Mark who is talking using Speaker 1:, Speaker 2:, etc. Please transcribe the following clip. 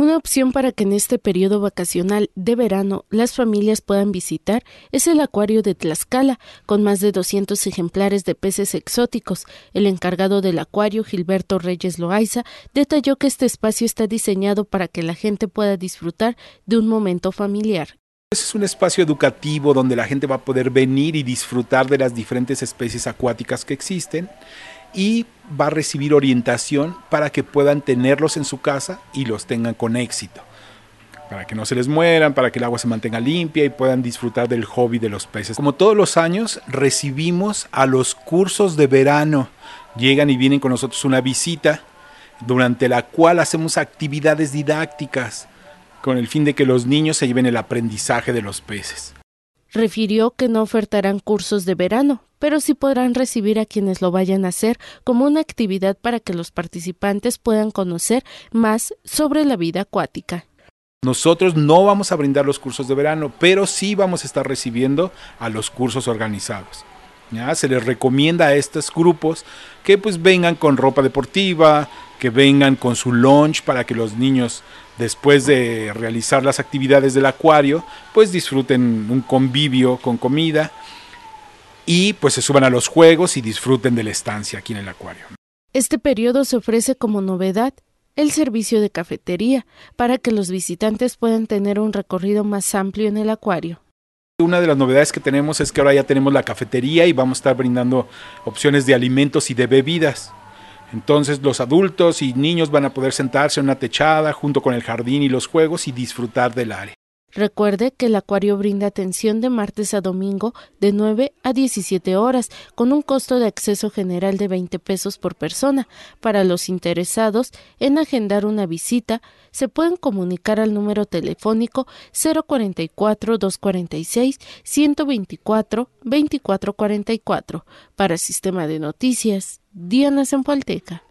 Speaker 1: Una opción para que en este periodo vacacional de verano las familias puedan visitar es el acuario de Tlaxcala, con más de 200 ejemplares de peces exóticos. El encargado del acuario, Gilberto Reyes Loaiza, detalló que este espacio está diseñado para que la gente pueda disfrutar de un momento familiar
Speaker 2: pues es un espacio educativo donde la gente va a poder venir y disfrutar de las diferentes especies acuáticas que existen y va a recibir orientación para que puedan tenerlos en su casa y los tengan con éxito. Para que no se les mueran, para que el agua se mantenga limpia y puedan disfrutar del hobby de los peces. Como todos los años, recibimos a los cursos de verano. Llegan y vienen con nosotros una visita durante la cual hacemos actividades didácticas con el fin de que los niños se lleven el aprendizaje de los peces.
Speaker 1: Refirió que no ofertarán cursos de verano, pero sí podrán recibir a quienes lo vayan a hacer como una actividad para que los participantes puedan conocer más sobre la vida acuática.
Speaker 2: Nosotros no vamos a brindar los cursos de verano, pero sí vamos a estar recibiendo a los cursos organizados. ¿ya? Se les recomienda a estos grupos que pues vengan con ropa deportiva, que vengan con su lunch para que los niños después de realizar las actividades del acuario, pues disfruten un convivio con comida y pues se suban a los juegos y disfruten de la estancia aquí en el acuario.
Speaker 1: Este periodo se ofrece como novedad el servicio de cafetería para que los visitantes puedan tener un recorrido más amplio en el acuario.
Speaker 2: Una de las novedades que tenemos es que ahora ya tenemos la cafetería y vamos a estar brindando opciones de alimentos y de bebidas. Entonces los adultos y niños van a poder sentarse en una techada junto con el jardín y los juegos y disfrutar del
Speaker 1: área. Recuerde que el acuario brinda atención de martes a domingo de 9 a 17 horas con un costo de acceso general de 20 pesos por persona. Para los interesados en agendar una visita, se pueden comunicar al número telefónico 044 246 124 2444. Para Sistema de Noticias, Diana Zempoalteca.